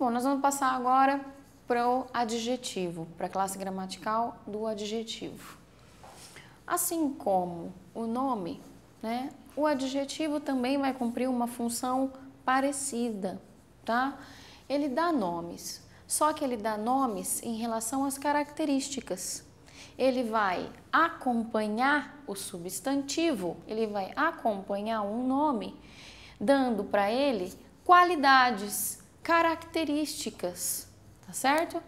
Bom, nós vamos passar agora para o adjetivo, para a classe gramatical do adjetivo. Assim como o nome, né, o adjetivo também vai cumprir uma função parecida, tá? Ele dá nomes, só que ele dá nomes em relação às características. Ele vai acompanhar o substantivo, ele vai acompanhar um nome, dando para ele qualidades características, tá certo?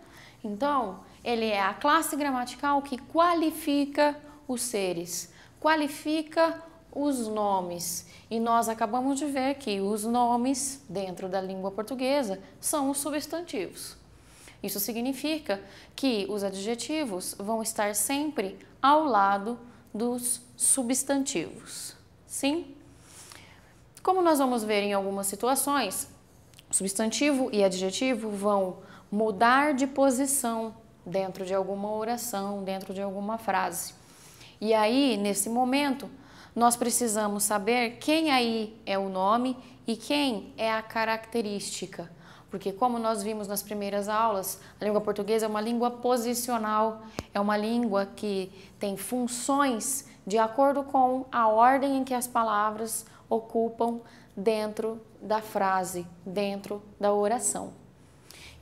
Então, ele é a classe gramatical que qualifica os seres, qualifica os nomes. E nós acabamos de ver que os nomes, dentro da língua portuguesa, são os substantivos. Isso significa que os adjetivos vão estar sempre ao lado dos substantivos. Sim? Como nós vamos ver em algumas situações, Substantivo e adjetivo vão mudar de posição dentro de alguma oração, dentro de alguma frase. E aí, nesse momento, nós precisamos saber quem aí é o nome e quem é a característica. Porque, como nós vimos nas primeiras aulas, a língua portuguesa é uma língua posicional, é uma língua que tem funções de acordo com a ordem em que as palavras ocupam dentro da frase, dentro da oração.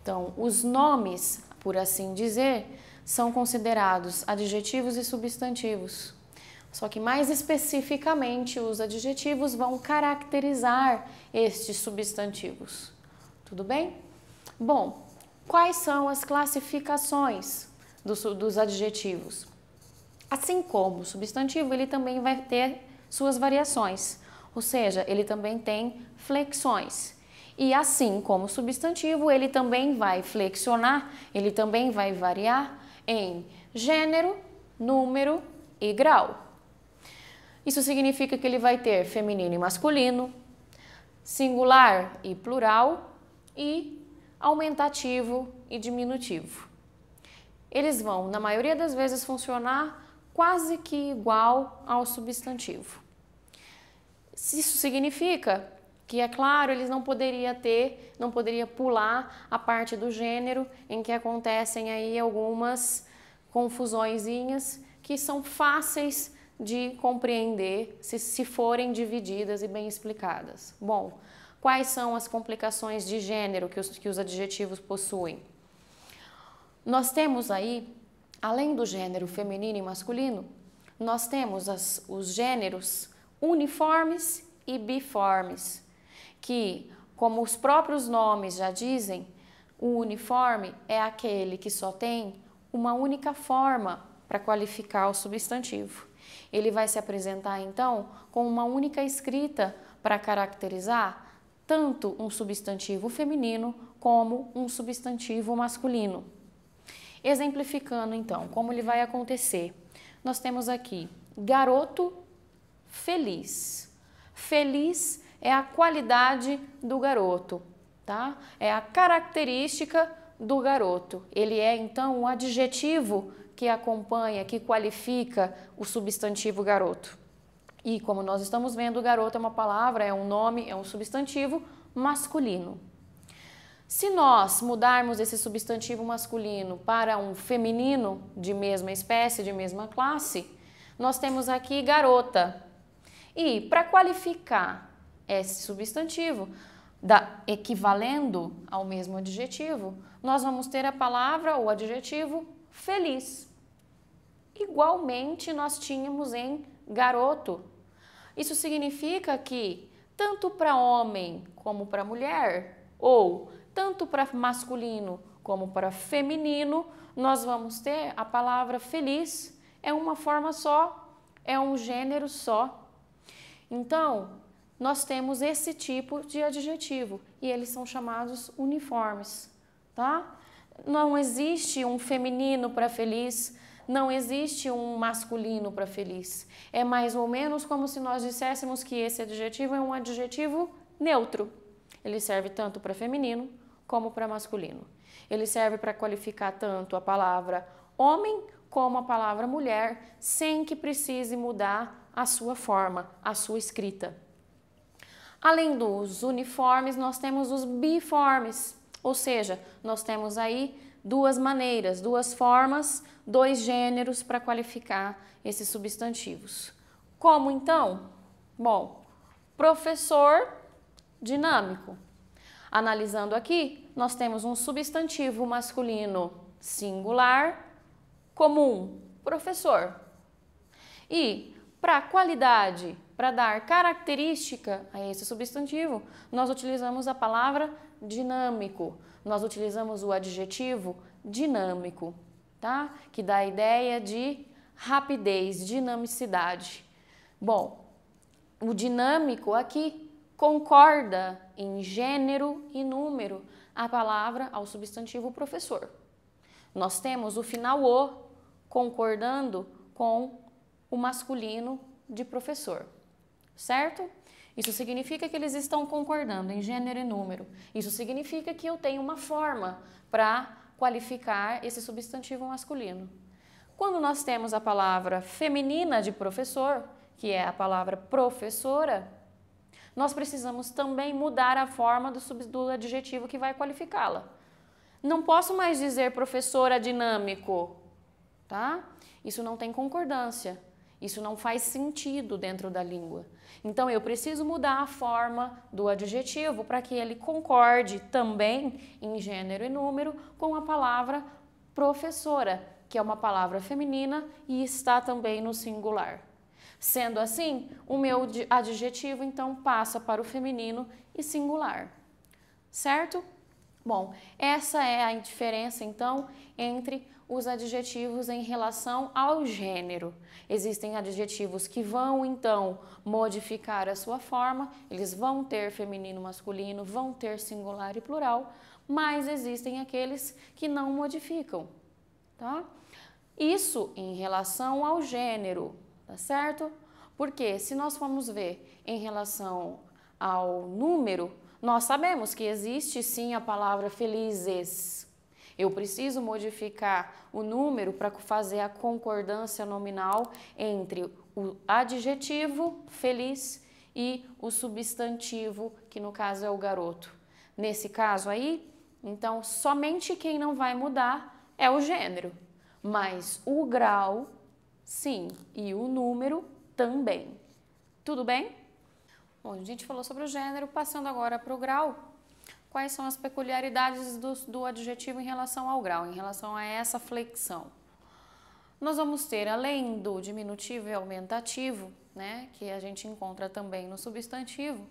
Então, os nomes, por assim dizer, são considerados adjetivos e substantivos. Só que mais especificamente, os adjetivos vão caracterizar estes substantivos. Tudo bem? Bom, quais são as classificações dos, dos adjetivos? Assim como o substantivo, ele também vai ter suas variações ou seja, ele também tem flexões. E assim como o substantivo, ele também vai flexionar, ele também vai variar em gênero, número e grau. Isso significa que ele vai ter feminino e masculino, singular e plural e aumentativo e diminutivo. Eles vão, na maioria das vezes, funcionar quase que igual ao substantivo. Isso significa que é claro, eles não poderia ter, não poderia pular a parte do gênero em que acontecem aí algumas confusõezinhas que são fáceis de compreender se, se forem divididas e bem explicadas. Bom, quais são as complicações de gênero que os, que os adjetivos possuem? Nós temos aí, além do gênero feminino e masculino, nós temos as, os gêneros uniformes e biformes, que, como os próprios nomes já dizem, o uniforme é aquele que só tem uma única forma para qualificar o substantivo. Ele vai se apresentar então com uma única escrita para caracterizar tanto um substantivo feminino como um substantivo masculino. Exemplificando então como ele vai acontecer, nós temos aqui garoto feliz. Feliz é a qualidade do garoto, tá? É a característica do garoto. Ele é então o adjetivo que acompanha, que qualifica o substantivo garoto. E como nós estamos vendo, garoto é uma palavra, é um nome, é um substantivo masculino. Se nós mudarmos esse substantivo masculino para um feminino de mesma espécie, de mesma classe, nós temos aqui garota, e para qualificar esse substantivo, da, equivalendo ao mesmo adjetivo, nós vamos ter a palavra ou adjetivo feliz. Igualmente nós tínhamos em garoto. Isso significa que tanto para homem como para mulher, ou tanto para masculino como para feminino, nós vamos ter a palavra feliz. É uma forma só, é um gênero só então, nós temos esse tipo de adjetivo e eles são chamados uniformes, tá? Não existe um feminino para feliz, não existe um masculino para feliz. É mais ou menos como se nós disséssemos que esse adjetivo é um adjetivo neutro. Ele serve tanto para feminino como para masculino. Ele serve para qualificar tanto a palavra homem como a palavra mulher, sem que precise mudar a sua forma, a sua escrita. Além dos uniformes, nós temos os biformes, ou seja, nós temos aí duas maneiras, duas formas, dois gêneros para qualificar esses substantivos. Como então? Bom, professor dinâmico. Analisando aqui, nós temos um substantivo masculino singular comum, professor. E para qualidade, para dar característica a esse substantivo, nós utilizamos a palavra dinâmico. Nós utilizamos o adjetivo dinâmico, tá? Que dá a ideia de rapidez, dinamicidade. Bom, o dinâmico aqui concorda em gênero e número a palavra ao substantivo professor. Nós temos o final o concordando com o masculino de professor, certo? Isso significa que eles estão concordando em gênero e número. Isso significa que eu tenho uma forma para qualificar esse substantivo masculino. Quando nós temos a palavra feminina de professor, que é a palavra professora, nós precisamos também mudar a forma do, sub, do adjetivo que vai qualificá-la. Não posso mais dizer professora dinâmico, tá? Isso não tem concordância. Isso não faz sentido dentro da língua. Então eu preciso mudar a forma do adjetivo para que ele concorde também em gênero e número com a palavra professora, que é uma palavra feminina e está também no singular. Sendo assim, o meu adjetivo então passa para o feminino e singular. Certo? Bom, essa é a diferença então entre os adjetivos em relação ao gênero. Existem adjetivos que vão então modificar a sua forma, eles vão ter feminino, masculino, vão ter singular e plural, mas existem aqueles que não modificam, tá? Isso em relação ao gênero, tá certo? Porque se nós formos ver em relação ao número, nós sabemos que existe sim a palavra felizes, eu preciso modificar o número para fazer a concordância nominal entre o adjetivo feliz e o substantivo, que no caso é o garoto. Nesse caso aí, então somente quem não vai mudar é o gênero, mas o grau, sim, e o número também. Tudo bem? Bom, a gente falou sobre o gênero, passando agora para o grau quais são as peculiaridades do, do adjetivo em relação ao grau, em relação a essa flexão. Nós vamos ter, além do diminutivo e aumentativo, né, que a gente encontra também no substantivo,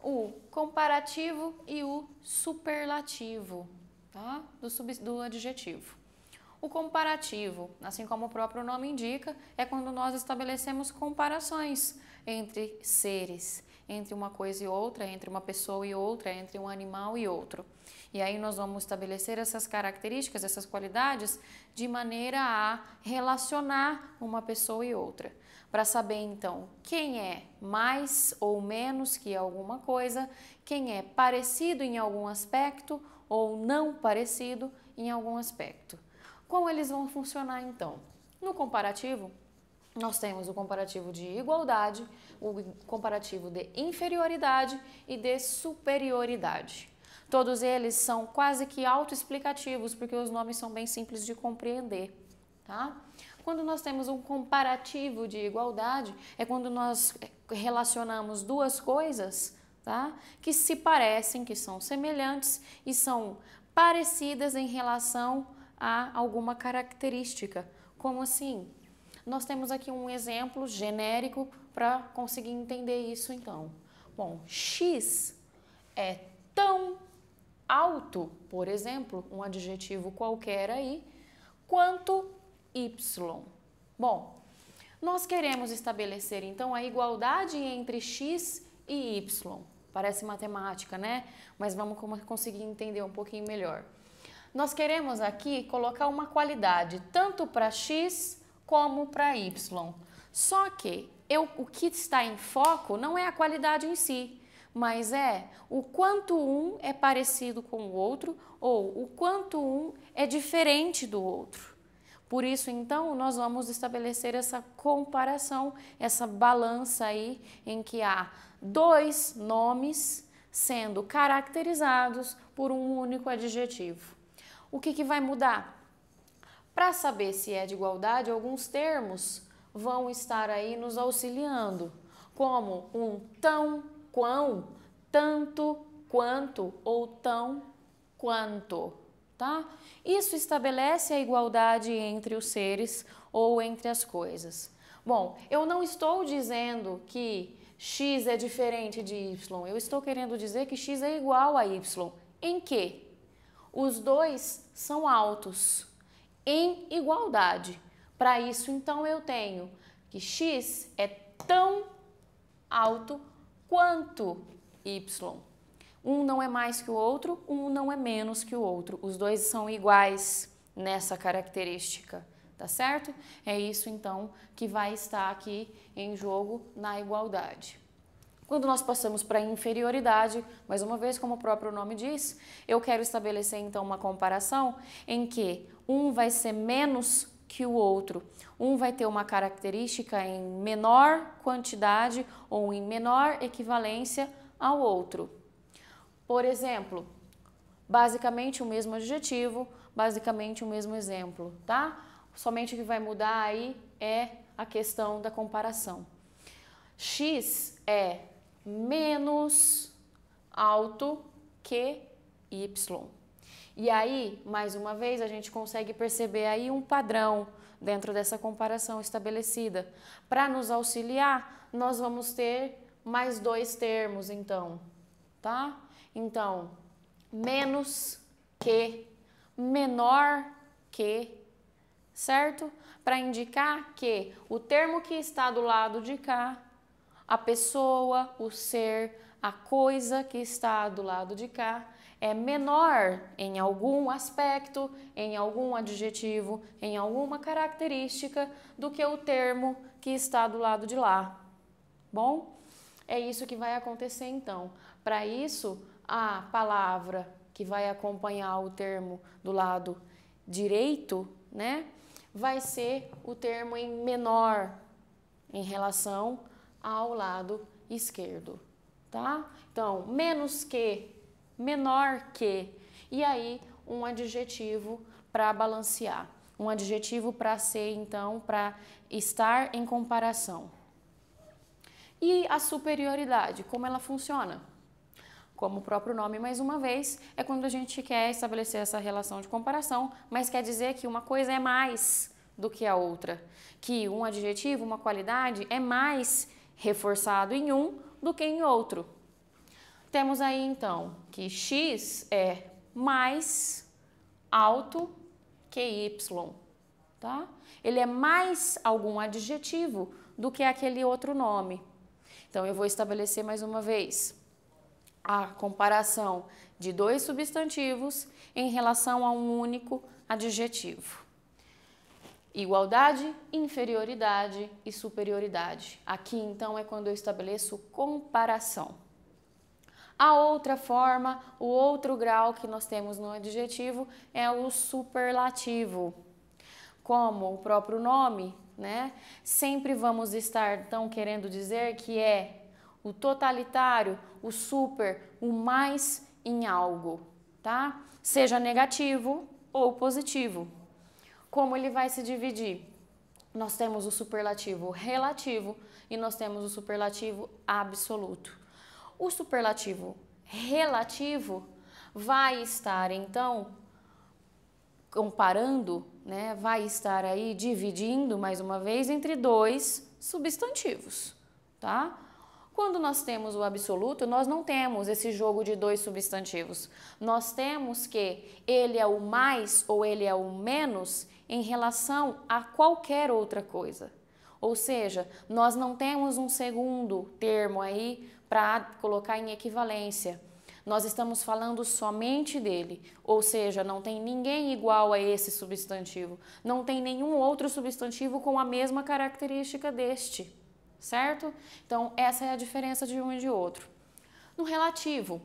o comparativo e o superlativo tá? do, sub, do adjetivo. O comparativo, assim como o próprio nome indica, é quando nós estabelecemos comparações entre seres, entre uma coisa e outra, entre uma pessoa e outra, entre um animal e outro. E aí nós vamos estabelecer essas características, essas qualidades, de maneira a relacionar uma pessoa e outra. Para saber então quem é mais ou menos que alguma coisa, quem é parecido em algum aspecto ou não parecido em algum aspecto. Como eles vão funcionar então? No comparativo, nós temos o comparativo de igualdade, o comparativo de inferioridade e de superioridade. Todos eles são quase que autoexplicativos, porque os nomes são bem simples de compreender. Tá? Quando nós temos um comparativo de igualdade, é quando nós relacionamos duas coisas tá? que se parecem, que são semelhantes e são parecidas em relação a alguma característica. Como assim? Nós temos aqui um exemplo genérico para conseguir entender isso então. Bom, x é tão alto, por exemplo, um adjetivo qualquer aí, quanto y. Bom, nós queremos estabelecer então a igualdade entre x e y. Parece matemática, né? Mas vamos conseguir entender um pouquinho melhor. Nós queremos aqui colocar uma qualidade tanto para x como para Y. Só que eu, o que está em foco não é a qualidade em si, mas é o quanto um é parecido com o outro ou o quanto um é diferente do outro. Por isso, então, nós vamos estabelecer essa comparação, essa balança aí em que há dois nomes sendo caracterizados por um único adjetivo. O que, que vai mudar? Para saber se é de igualdade, alguns termos vão estar aí nos auxiliando, como um tão, quão, tanto, quanto ou tão, quanto, tá? Isso estabelece a igualdade entre os seres ou entre as coisas. Bom, eu não estou dizendo que x é diferente de y, eu estou querendo dizer que x é igual a y. Em que? Os dois são altos em igualdade. Para isso, então, eu tenho que x é tão alto quanto y. Um não é mais que o outro, um não é menos que o outro. Os dois são iguais nessa característica, tá certo? É isso então que vai estar aqui em jogo na igualdade. Quando nós passamos para inferioridade, mais uma vez, como o próprio nome diz, eu quero estabelecer então uma comparação em que um vai ser menos que o outro. Um vai ter uma característica em menor quantidade ou em menor equivalência ao outro. Por exemplo, basicamente o mesmo adjetivo, basicamente o mesmo exemplo, tá? Somente o que vai mudar aí é a questão da comparação. X é menos alto que Y. E aí, mais uma vez, a gente consegue perceber aí um padrão dentro dessa comparação estabelecida. Para nos auxiliar, nós vamos ter mais dois termos, então, tá? Então, menos que, menor que, certo? Para indicar que o termo que está do lado de cá, a pessoa, o ser, a coisa que está do lado de cá é menor em algum aspecto, em algum adjetivo, em alguma característica do que o termo que está do lado de lá. Bom, é isso que vai acontecer então. Para isso, a palavra que vai acompanhar o termo do lado direito, né, vai ser o termo em menor em relação ao lado esquerdo, tá? Então, menos que menor que. E aí, um adjetivo para balancear. Um adjetivo para ser, então, para estar em comparação. E a superioridade, como ela funciona? Como o próprio nome, mais uma vez, é quando a gente quer estabelecer essa relação de comparação, mas quer dizer que uma coisa é mais do que a outra. Que um adjetivo, uma qualidade, é mais reforçado em um do que em outro. Temos aí então que x é mais alto que y, tá? Ele é mais algum adjetivo do que aquele outro nome. Então eu vou estabelecer mais uma vez a comparação de dois substantivos em relação a um único adjetivo. Igualdade, inferioridade e superioridade. Aqui então é quando eu estabeleço comparação. A outra forma, o outro grau que nós temos no adjetivo é o superlativo. Como o próprio nome, né? Sempre vamos estar tão querendo dizer que é o totalitário, o super, o mais em algo, tá? Seja negativo ou positivo. Como ele vai se dividir? Nós temos o superlativo relativo e nós temos o superlativo absoluto. O superlativo relativo vai estar então comparando, né, vai estar aí dividindo mais uma vez entre dois substantivos, tá? Quando nós temos o absoluto, nós não temos esse jogo de dois substantivos. Nós temos que ele é o mais ou ele é o menos em relação a qualquer outra coisa. Ou seja, nós não temos um segundo termo aí para colocar em equivalência. Nós estamos falando somente dele, ou seja, não tem ninguém igual a esse substantivo, não tem nenhum outro substantivo com a mesma característica deste, certo? Então, essa é a diferença de um e de outro. No relativo,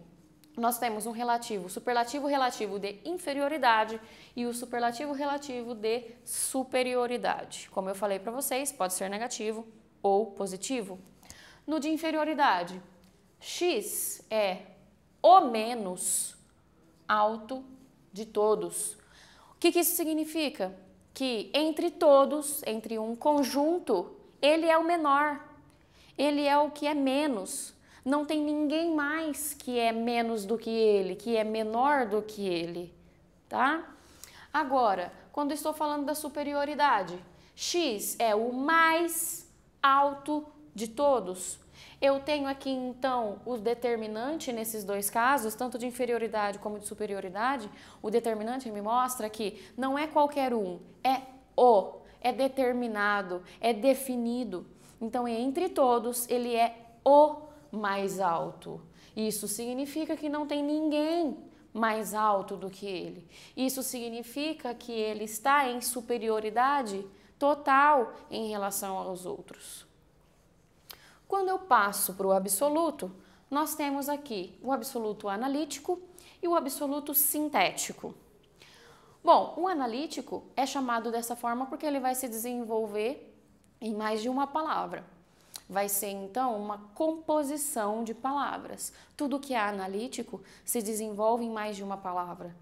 nós temos um relativo, o superlativo relativo de inferioridade e o superlativo relativo de superioridade. Como eu falei para vocês, pode ser negativo ou positivo. No de inferioridade, x é o menos alto de todos. O que, que isso significa? Que entre todos, entre um conjunto, ele é o menor, ele é o que é menos não tem ninguém mais que é menos do que ele, que é menor do que ele, tá? Agora, quando estou falando da superioridade, X é o mais alto de todos. Eu tenho aqui então o determinante nesses dois casos, tanto de inferioridade como de superioridade. O determinante me mostra que não é qualquer um, é o, é determinado, é definido. Então, entre todos, ele é o mais alto. Isso significa que não tem ninguém mais alto do que ele. Isso significa que ele está em superioridade total em relação aos outros. Quando eu passo para o absoluto, nós temos aqui o absoluto analítico e o absoluto sintético. Bom, o analítico é chamado dessa forma porque ele vai se desenvolver em mais de uma palavra vai ser então uma composição de palavras. Tudo que é analítico se desenvolve em mais de uma palavra.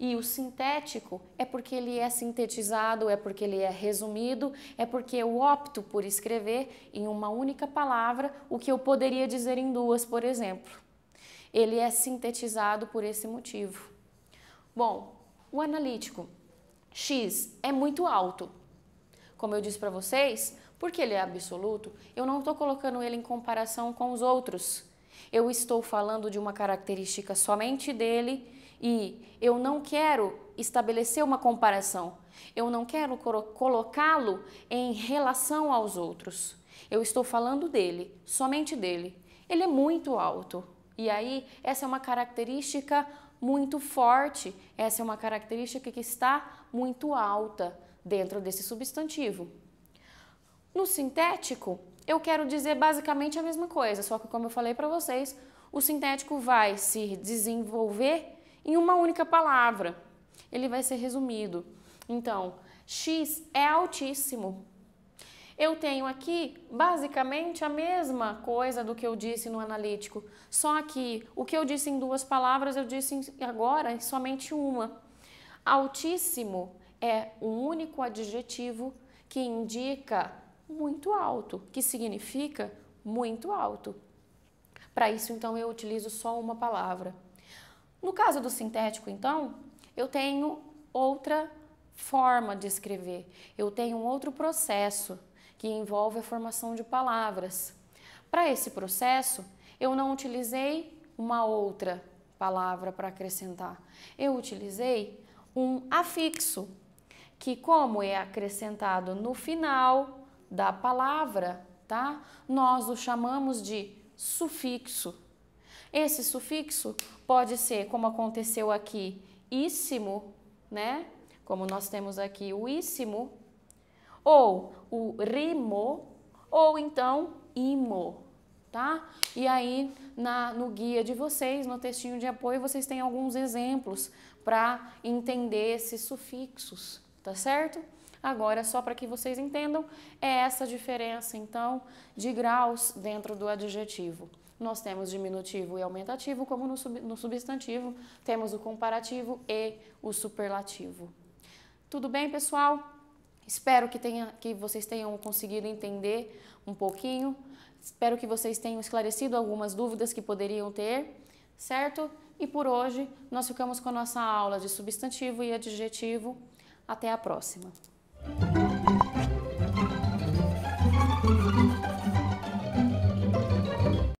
E o sintético é porque ele é sintetizado, é porque ele é resumido, é porque eu opto por escrever em uma única palavra o que eu poderia dizer em duas, por exemplo. Ele é sintetizado por esse motivo. Bom, o analítico X é muito alto. Como eu disse para vocês, porque ele é absoluto, eu não estou colocando ele em comparação com os outros. Eu estou falando de uma característica somente dele e eu não quero estabelecer uma comparação. Eu não quero colocá-lo em relação aos outros. Eu estou falando dele, somente dele. Ele é muito alto. E aí, essa é uma característica muito forte, essa é uma característica que está muito alta dentro desse substantivo. No sintético, eu quero dizer basicamente a mesma coisa, só que como eu falei para vocês, o sintético vai se desenvolver em uma única palavra. Ele vai ser resumido. Então, x é altíssimo. Eu tenho aqui basicamente a mesma coisa do que eu disse no analítico, só que o que eu disse em duas palavras, eu disse agora em somente uma. Altíssimo é um único adjetivo que indica muito alto, que significa muito alto. Para isso, então, eu utilizo só uma palavra. No caso do sintético, então, eu tenho outra forma de escrever, eu tenho outro processo que envolve a formação de palavras. Para esse processo, eu não utilizei uma outra palavra para acrescentar, eu utilizei um afixo, que, como é acrescentado no final da palavra, tá? Nós o chamamos de sufixo. Esse sufixo pode ser, como aconteceu aqui, íssimo, né? Como nós temos aqui o íssimo, ou o rimo, ou então imo, tá? E aí na, no guia de vocês, no textinho de apoio, vocês têm alguns exemplos para entender esses sufixos, tá certo? Agora, só para que vocês entendam, é essa diferença, então, de graus dentro do adjetivo. Nós temos diminutivo e aumentativo, como no, sub, no substantivo, temos o comparativo e o superlativo. Tudo bem, pessoal? Espero que, tenha, que vocês tenham conseguido entender um pouquinho. Espero que vocês tenham esclarecido algumas dúvidas que poderiam ter, certo? E por hoje nós ficamos com a nossa aula de substantivo e adjetivo. Até a próxima! thank you